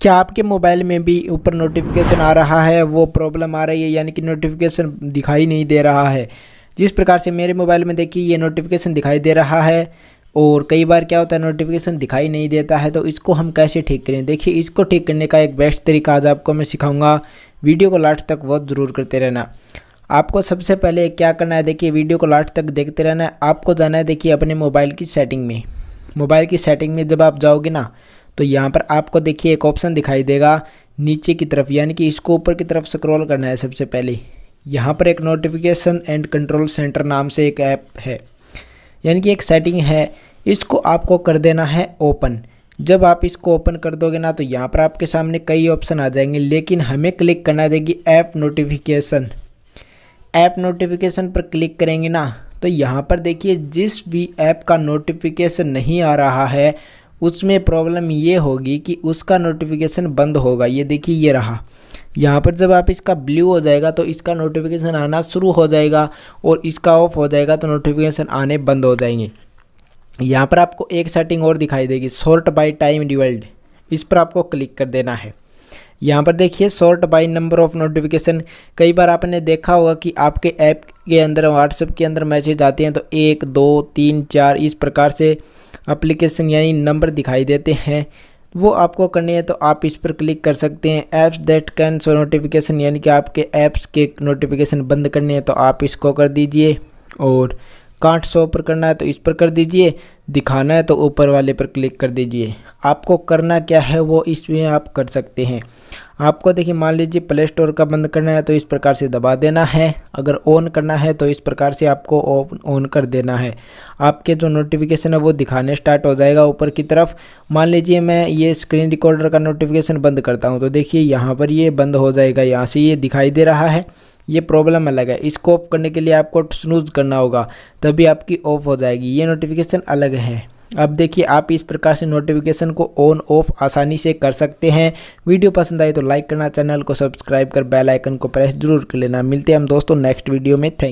क्या आपके मोबाइल में भी ऊपर नोटिफिकेशन आ रहा है वो प्रॉब्लम आ रही है यानी कि नोटिफिकेशन दिखाई नहीं दे रहा है जिस प्रकार से मेरे मोबाइल में देखिए ये नोटिफिकेशन दिखाई दे रहा है और कई बार क्या होता है नोटिफिकेशन दिखाई नहीं देता है तो इसको हम कैसे ठीक करें देखिए इसको ठीक करने का एक बेस्ट तरीका आज आपको मैं सिखाऊंगा वीडियो को लास्ट तक बहुत ज़रूर करते रहना आपको सबसे पहले क्या करना है देखिए वीडियो को लास्ट तक देखते रहना है आपको जाना है देखिए अपने मोबाइल की सेटिंग में मोबाइल की सेटिंग में जब आप जाओगे ना तो यहाँ पर आपको देखिए एक ऑप्शन दिखाई देगा नीचे की तरफ यानी कि इसको ऊपर की तरफ स्क्रॉल करना है सबसे पहले यहाँ पर एक नोटिफिकेशन एंड कंट्रोल सेंटर नाम से एक ऐप है यानी कि एक सेटिंग है इसको आपको कर देना है ओपन जब आप इसको ओपन कर दोगे ना तो यहाँ पर आपके सामने कई ऑप्शन आ जाएंगे लेकिन हमें क्लिक करना देगी ऐप नोटिफिकेशन ऐप नोटिफिकेशन पर क्लिक करेंगे ना तो यहाँ पर देखिए जिस भी ऐप का नोटिफिकेशन नहीं आ रहा है उसमें प्रॉब्लम ये होगी कि उसका नोटिफिकेशन बंद होगा ये देखिए ये रहा यहाँ पर जब आप इसका ब्लू हो जाएगा तो इसका नोटिफिकेशन आना शुरू हो जाएगा और इसका ऑफ हो जाएगा तो नोटिफिकेशन आने बंद हो जाएंगे यहाँ पर आपको एक सेटिंग और दिखाई देगी शॉर्ट बाई टाइम डिवाइड इस पर आपको क्लिक कर देना है यहाँ पर देखिए sort by number of notification कई बार आपने देखा होगा कि आपके ऐप के अंदर व्हाट्सएप के अंदर मैसेज आते हैं तो एक दो तीन चार इस प्रकार से अप्लीकेशन यानी नंबर दिखाई देते हैं वो आपको करनी है तो आप इस पर क्लिक कर सकते हैं apps that can show notification यानी कि आपके ऐप्स के नोटिफिकेशन बंद करने हैं तो आप इसको कर दीजिए और कांट सो पर करना है तो इस पर कर दीजिए दिखाना है तो ऊपर वाले पर क्लिक कर दीजिए आपको करना क्या है वो इसमें आप कर सकते हैं आपको देखिए मान लीजिए प्ले स्टोर का बंद करना है तो इस प्रकार से दबा देना है अगर ऑन करना है तो इस प्रकार से आपको ऑन कर देना है आपके जो नोटिफिकेशन है वो दिखाने स्टार्ट हो जाएगा ऊपर की तरफ मान लीजिए मैं ये स्क्रीन रिकॉर्डर का नोटिफिकेशन बंद करता हूँ तो देखिए यहाँ पर ये बंद हो जाएगा यहाँ से ये दिखाई दे रहा है ये प्रॉब्लम अलग है इसको ऑफ करने के लिए आपको स्नूज करना होगा तभी आपकी ऑफ हो जाएगी ये नोटिफिकेशन अलग है अब देखिए आप इस प्रकार से नोटिफिकेशन को ऑन ऑफ आसानी से कर सकते हैं वीडियो पसंद आए तो लाइक करना चैनल को सब्सक्राइब कर बेल आइकन को प्रेस जरूर कर लेना मिलते हैं हम दोस्तों नेक्स्ट वीडियो में थैंक